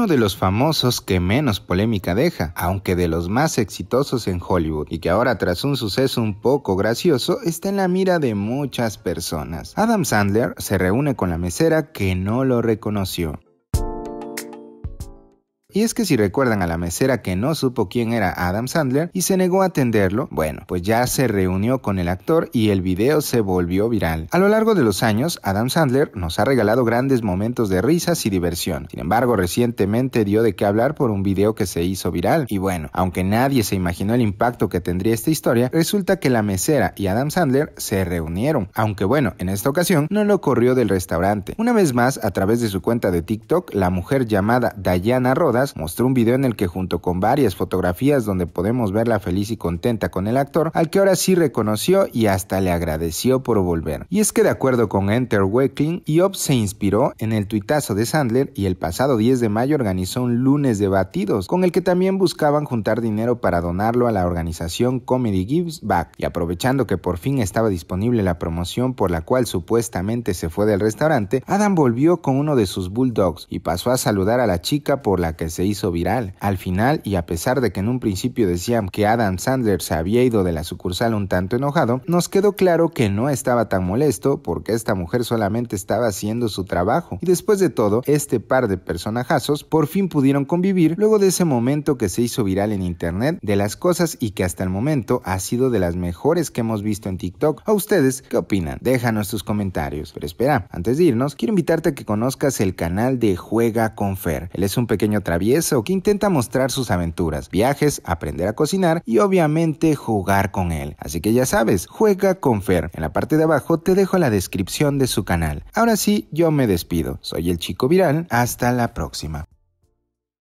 uno de los famosos que menos polémica deja, aunque de los más exitosos en Hollywood, y que ahora tras un suceso un poco gracioso está en la mira de muchas personas. Adam Sandler se reúne con la mesera que no lo reconoció. Y es que si recuerdan a la mesera que no supo quién era Adam Sandler y se negó a atenderlo, bueno, pues ya se reunió con el actor y el video se volvió viral. A lo largo de los años, Adam Sandler nos ha regalado grandes momentos de risas y diversión. Sin embargo, recientemente dio de qué hablar por un video que se hizo viral. Y bueno, aunque nadie se imaginó el impacto que tendría esta historia, resulta que la mesera y Adam Sandler se reunieron. Aunque bueno, en esta ocasión no lo corrió del restaurante. Una vez más, a través de su cuenta de TikTok, la mujer llamada Diana Roda mostró un video en el que junto con varias fotografías donde podemos verla feliz y contenta con el actor, al que ahora sí reconoció y hasta le agradeció por volver. Y es que de acuerdo con Enter y Iop se inspiró en el tuitazo de Sandler y el pasado 10 de mayo organizó un lunes de batidos, con el que también buscaban juntar dinero para donarlo a la organización Comedy Gives Back. Y aprovechando que por fin estaba disponible la promoción por la cual supuestamente se fue del restaurante, Adam volvió con uno de sus bulldogs y pasó a saludar a la chica por la que se hizo viral. Al final, y a pesar de que en un principio decían que Adam Sandler se había ido de la sucursal un tanto enojado, nos quedó claro que no estaba tan molesto porque esta mujer solamente estaba haciendo su trabajo. Y después de todo, este par de personajazos por fin pudieron convivir luego de ese momento que se hizo viral en internet de las cosas y que hasta el momento ha sido de las mejores que hemos visto en TikTok. ¿A ustedes qué opinan? Déjanos tus comentarios. Pero espera, antes de irnos, quiero invitarte a que conozcas el canal de Juega con Fer. Él es un pequeño que intenta mostrar sus aventuras, viajes, aprender a cocinar y obviamente jugar con él. Así que ya sabes, juega con Fer. En la parte de abajo te dejo la descripción de su canal. Ahora sí, yo me despido. Soy el chico viral. Hasta la próxima.